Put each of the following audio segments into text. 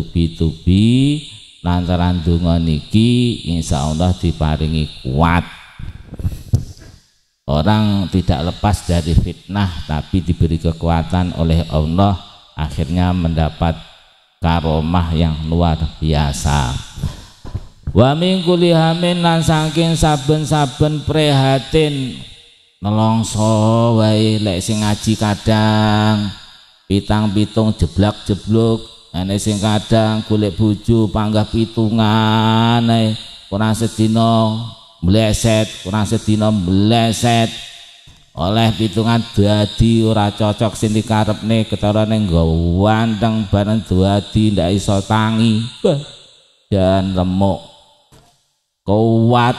bertubi-tubi lantaran donga niki Allah diparingi kuat orang tidak lepas dari fitnah tapi diberi kekuatan oleh Allah akhirnya mendapat karomah yang luar biasa wa min hamin lan saking saben-saben prihatin nelongso wae lek sing ngaji kadang pitang pitung jeblak jebluk ane sing kadang kulit bojo panggah pitungan ae ora sedina meleset ora sedina meleset oleh pitungan dadi ora cocok sing dikarepne ketarane nggawa wandeng dua di ndak iso tangi dan remuk kuat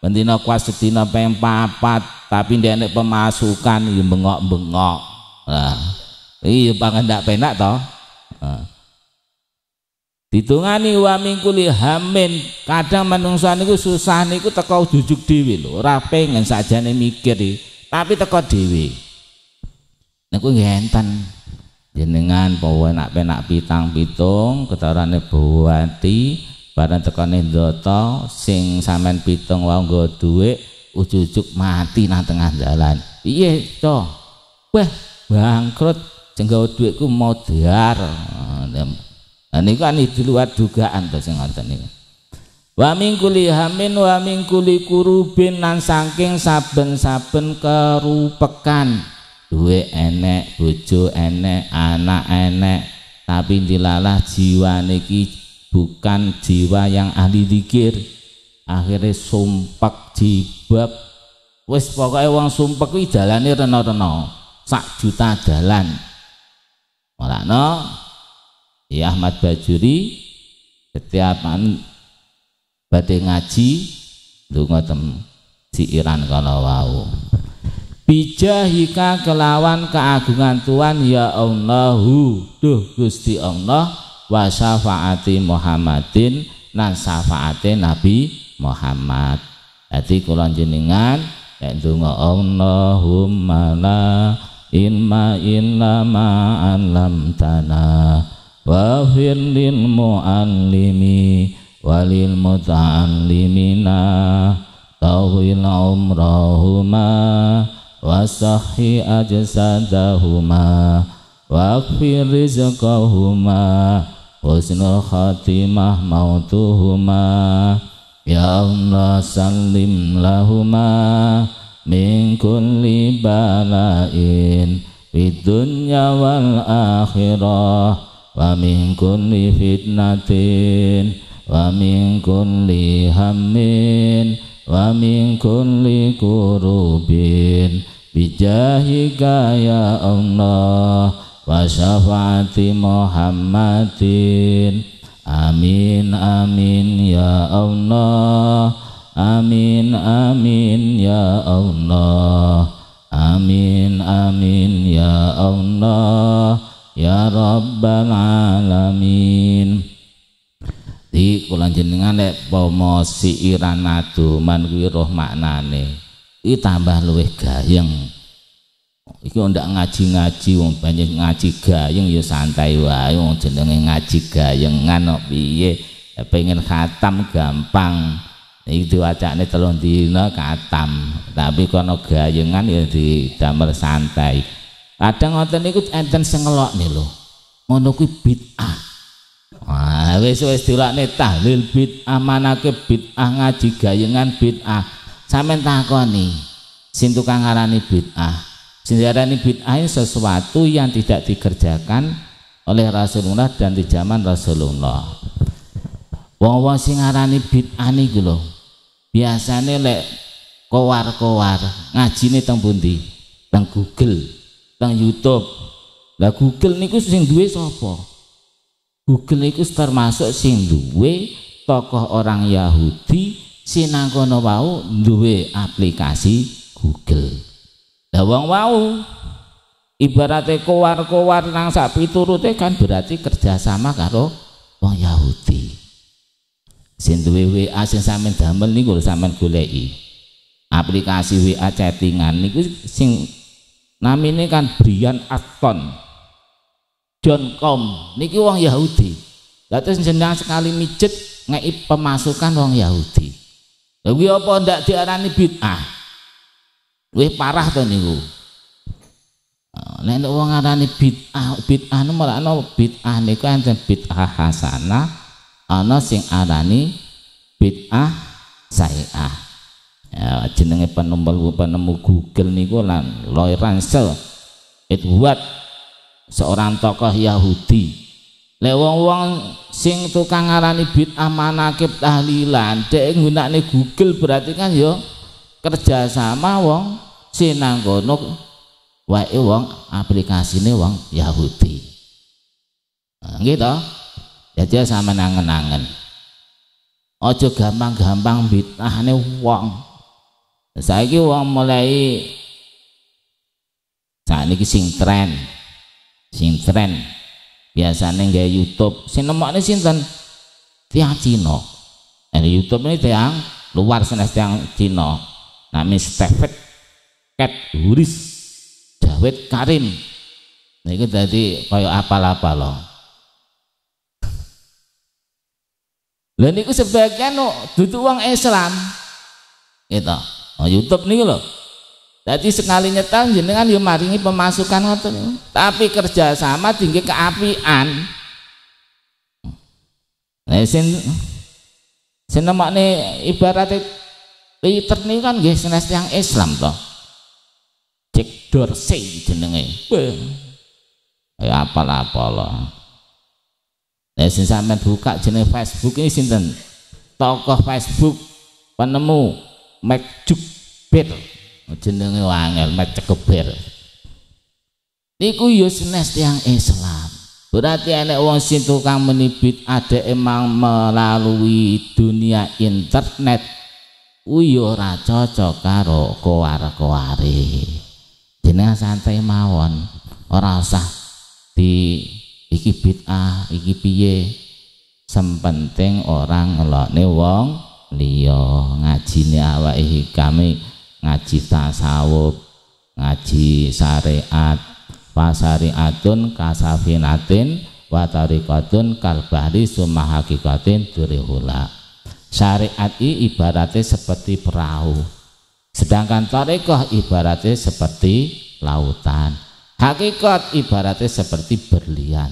bendina kuat sedina peng papat tapi dia nek pemasukan ya bengok-bengok lah iya pangan ndak penak toh Nah. Ditungani wa mingkuli hamin kadang manungsaaniku niku susah niku teko jujuk dhewe lho ora pengen sajane mikir tapi teko dhewe. Niku ngenten jenengan pawen nak penak pitang pitung ketarane buwati barang tekane ndoto sing sampean pitung wae nggo dhuwit ujuk mati nang tengah jalan iya to? Wah, bangkrut Jenggau duitku mau dihar, nah niku kan di luar dugaan to yang ngoten ini wa min hamin wa min kulli kurubin nan saking saben-saben kerupekan duit enek bojo enek anak enek tapi dilalah jiwa niki bukan jiwa yang ahli dikir akhirnya sumpek jibab wis pokoknya wong sumpek kuwi dalane rena-rena sak juta jalan. Malakno Ki Ahmad Bajuri setiap an badhe ngaji donga tem siiran kala wau. Bijahika kelawan keagungan Tuhan ya Allahu duh Gusti Allah wa syafaati Muhammadin nan syafaate Nabi Muhammad. Jadi kula jenengan nek donga Allahumma la Inna illa ma 'allamtana waghfir lil muallimi walil muta'allimina tawil umrahuma wasahhi ajsadahuma waghfir rizqahuma husnul khatimah mautuhuma ya Allah salim lahuma min kulli bala'in fid dunya wal akhirah wa min kulli fitnatin wa min kulli hammin wa min kulli kurubin bijahika ya Allah wa syafaati Muhammadin amin amin ya Allah Amin amin ya Allah Amin amin ya Allah ya rabbal alamin Di kulan jenengan nek promosi si iranatu kuwi roh maknane iki tambah luwih gayeng iki ndak ngaji-ngaji wong banyak ngaji gayeng ya santai wae wong jenenge ngaji nganok ngono piye ya pengen khatam gampang iki diwacane telung dina katam tapi kono gayungan ya damar santai kadang ngoten ikut enten sengelok nih loh Monoku bid'ah wah wis wis dilakne tahlil bid'ah manake bid'ah ngaji gayengan bid'ah sampean takoni sing tukang ngarani bid'ah sing diarani bid'ah sesuatu yang tidak dikerjakan oleh Rasulullah dan di zaman Rasulullah wong-wong sing ngarani bid'ah niku lho biasanya lek kowar-kowar ngaji teng bundi teng Google teng YouTube lah Google niku sing duwe sapa Google niku termasuk sing duwe tokoh orang Yahudi sinangkono wau duwe aplikasi Google lah wong wau ibaratnya kowar-kowar nang sapi turute kan berarti kerjasama karo wong Yahudi sing duwe WA sing sampean damel niku lho sampean goleki aplikasi WA chattingan niku sing namine kan Brian Aston John Com niki wong Yahudi Lah terus jenengan sekali mijet ngeki pemasukan wong Yahudi lha kuwi apa ndak diarani bid'ah luwih parah to niku oh, nek wong ngarani bid'ah bid'ah nomor ana bid'ah niku enten bid'ah hasanah ana sing arani bid'ah sa'iah ya, jenenge penemu penemu Google niku lan Roy Ransel Edward seorang tokoh Yahudi lek wong-wong sing tukang arani bid'ah manakib tahlilan dek nggunakne Google berarti kan ya kerja kerjasama wong sinanggono wae wong aplikasine wong Yahudi gitu jadi ya sama nangen-nangen ojo gampang-gampang uang saya saiki uang mulai saat ini sing tren sing tren biasanya nggak YouTube sing nemokne sinten tiang Cina eh, YouTube ini tiang luar sana tiang Cina namanya Stephen Cat Huris Jawed Karim ini jadi kayak apal-apal loh Dan niku sebagian no, dudu uang Islam. Gitu. Oh, YouTube nih loh. Jadi sekali nyetel jenengan yo maringi pemasukan ngoten. Tapi kerja sama tinggi keapian. Nah, sin sin nih ibaratnya liter nih kan guys, senes yang Islam toh, Cek Dorsey jenenge. apa Ya apalah loh. Nah, sing sampean buka jeneng Facebook ini sinten? Tokoh Facebook penemu Mac Jukbir. Oh, jenenge wangel Mac Cekeber. Niku yo ya senes tiyang Islam. Berarti enek wong sing tukang menibit ada emang melalui dunia internet. Uyo ya ora cocok karo kowar-koware. Jenengan santai mawon, ora usah di iki bid'ah iki piye sempenting orang ngelokne wong liya ngajine awake kami ngaji tasawuf ngaji syariat fasariatun kasafinatin wa tariqatun kalbahri summa hakikatin durihula syariat i ibaratnya seperti perahu sedangkan tarekoh ibaratnya seperti lautan Hakikat ibaratnya seperti berlian.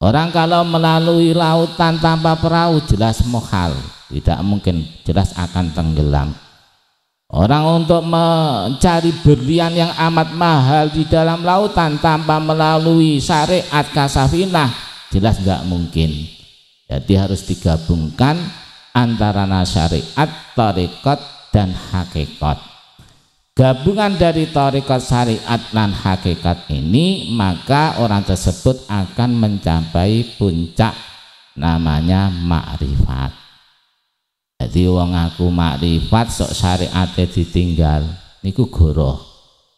Orang kalau melalui lautan tanpa perahu jelas mohal, tidak mungkin jelas akan tenggelam. Orang untuk mencari berlian yang amat mahal di dalam lautan tanpa melalui syariat kasafinah jelas nggak mungkin. Jadi harus digabungkan antara syariat, tarekat, dan hakikat gabungan dari tarekat syariat dan hakikat ini maka orang tersebut akan mencapai puncak namanya makrifat jadi wong aku makrifat sok syariatnya ditinggal niku goroh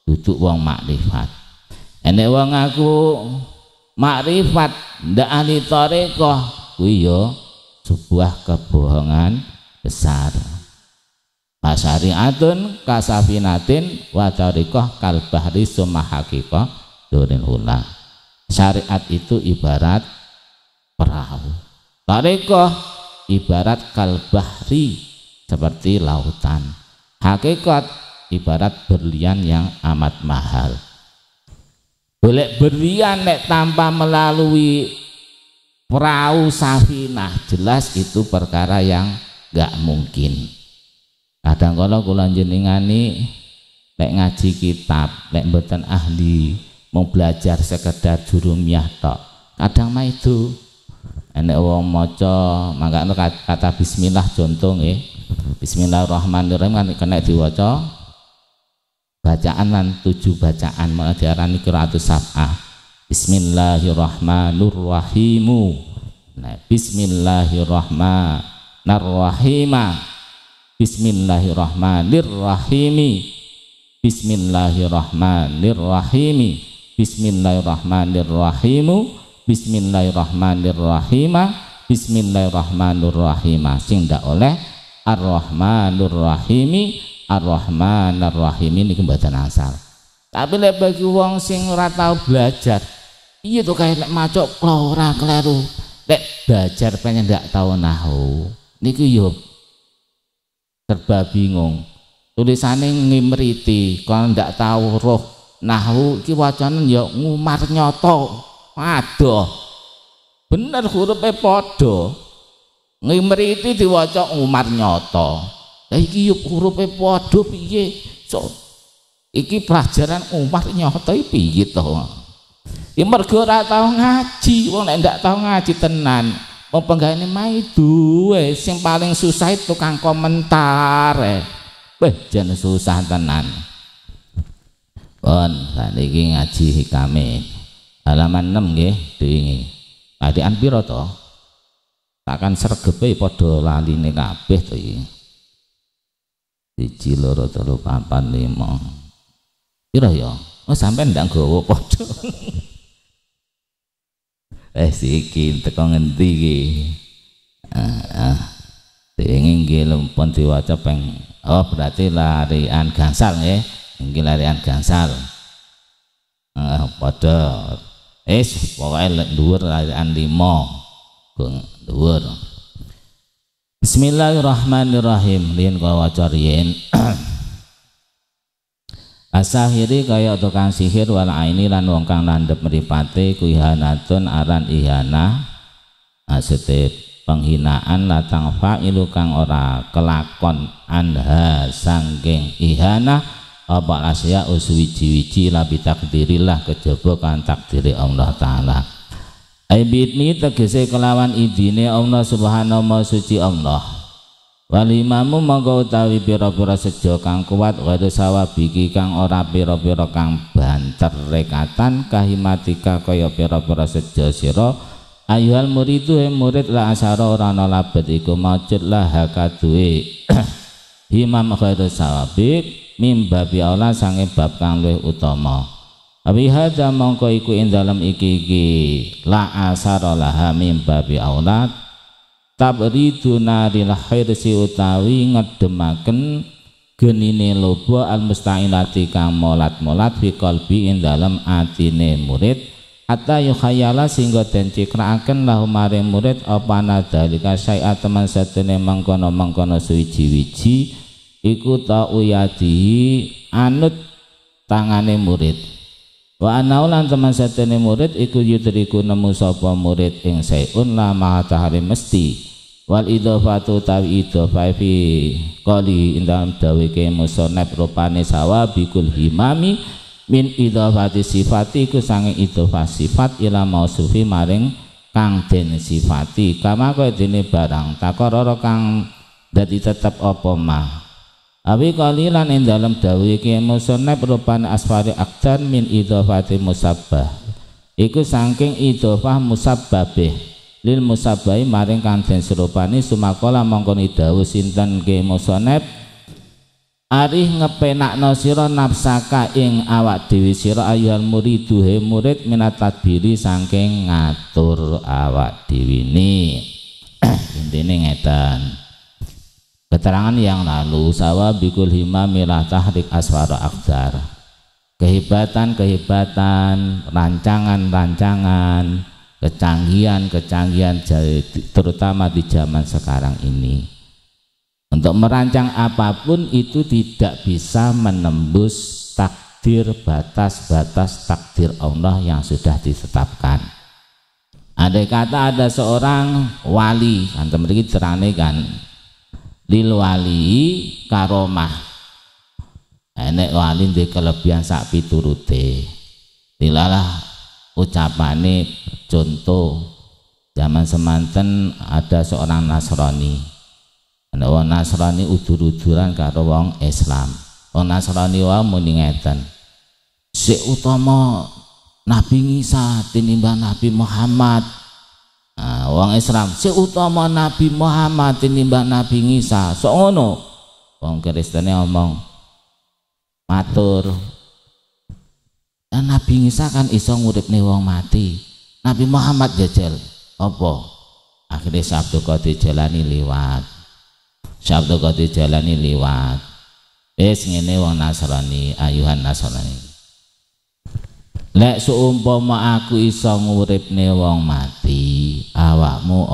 duduk wong makrifat enek wong aku makrifat ndak ahli torikoh kuwi sebuah kebohongan besar Asyariatun kasafinatin wa koh kalbahri summa durin hula. Syariat itu ibarat perahu. koh ibarat kalbahri seperti lautan. Hakikat ibarat berlian yang amat mahal. Boleh berlian nek tanpa melalui perahu safinah jelas itu perkara yang gak mungkin kadang kala kula jenengani lek ngaji kitab lek mboten ahli mau belajar sekedar jurumiyah tok kadang mah itu enek wong maca mangka kata bismillah contoh nggih bismillahirrahmanirrahim kan kena diwaca bacaan lan tujuh bacaan mau diarani qiraatu sab'ah bismillahirrahmanirrahim nah bismillahirrahmanirrahim Bismillahirrahmanirrahim. Bismillahirrahmanirrahim. Bismillahirrahmanirrahim. Bismillahirrahmanirrahim. Bismillahirrahmanirrahim. Sing ndak oleh Ar-Rahmanur Rahim, Ar-Rahmanur Rahim ini mboten asal. Tapi lek bagi wong sing ora tau belajar, iya to kayak lek macok ora kleru. Lek belajar pengen ndak tau nahu, niku yo serba bingung tulisannya ngimriti kalau ndak tahu roh nahu ki wacana ya ngumar nyoto adoh bener hurufe padha ngimriti diwaca ngumar nyoto lha iki yuk ya hurufe padha piye so, iki pelajaran umar nyoto piye to iki ya mergo ora tau ngaji wong nek ndak tau ngaji tenan Wong penggaweane mai duwe, sing paling susah itu tukang komentar. Eh. Weh jangan susah tenan. Pun saniki ngaji kami Halaman 6 nggih diwingi. Patikan pira to? Takkan sregepe padha laline kabeh to iki. Siji loro telu papat lima. Pira ya? Oh sampean ndak gowo padha. eh siki teko ngendi iki ah, ah. diingin nggih lempon diwaca peng oh berarti larian gansal nggih nggih larian gansal ah padha es pokoke dhuwur larian 5 dhuwur Bismillahirrahmanirrahim. Lien kula waca riyen. asahiri kaya tukang sihir wal aini lan wong kang landhep mripate kuihanatun aran ihana asete nah, penghinaan latang fa'ilu kang ora kelakon anha sanggeng ihana apa asya uswiji-wiji labi takdirillah kejaba kan takdiri Allah taala Aibidni tegese kelawan idine Allah subhanahu wa suci Allah walimamu mongko utawi biro pira sejo kang kuat ghairu sawabiki kang ora biro-biro kang banter rekatan kahimatika kaya pira-pira sejo siro ayuhal muridu he murid la asara ora ana labet iku maujud la hakaduwe himam ghairu sawabik mimba bi aula sange bab kang luwe utama Abi hadza mongko iku iki iki la asara laha mimba babi aula tabridu naril khirsi utawi ngedemaken genine lobo al mustailati kang molat-molat fi qalbi ing dalem atine murid ata yukhayala sehingga den cikraaken lahu maring murid apa nadalika syai'a teman satune mengkono-mengkono suwiji-wiji iku ta uyadi anut tangane murid wa anaulan teman setene murid ikut yudriku nemu sapa murid ing sayun la mahatahari mesti wal idhofatu tawi idhofai fi qali indam dawike musonab rupane sawa bikul himami min idhofati sifati ku sange idhofa sifat ila mausufi maring kang den sifati kama kaya dene barang takororo kang dadi tetap apa ma Awi kalilan lan dalam dawuh iki musonab rupane asfari akdan min idhofati musabbah iku saking idhofah musabbabih lil musabai maring kang den serupani sumakola mongkon nidhawuh sinten ge musonep Arih ngepenakno sira nafsaka ing awak dewi sira ayuhal muridu he murid minat tadbiri saking ngatur awak dewi dhewe intine ngeten keterangan yang lalu sawa bikul hima milah tahrik aswara akdar kehebatan-kehebatan rancangan-rancangan kecanggihan-kecanggihan terutama di zaman sekarang ini untuk merancang apapun itu tidak bisa menembus takdir batas-batas takdir Allah yang sudah ditetapkan andai kata ada seorang wali antum mriki cerane kan lil wali karomah enek wali di kelebihan sapi turute, dilalah ucapane contoh zaman semanten ada seorang Nasrani ana wong Nasrani udur-uduran karo wong Islam wong Nasrani wae muni ngeten sik utama Nabi Isa tinimbang Nabi Muhammad nah, wong Islam sik utama Nabi Muhammad tinimbang Nabi Isa sok ngono wong Kristene omong matur dan Nabi Isa kan iso nih wong mati. Nabi Muhammad jajal opo. Akhirnya Sabtu Qadir jalani liwat. Sabtu Qadir jalani liwat. Es ngene wong Nasrani, ayuhan Nasrani. Lek seumpama aku iso nih wong mati, awakmu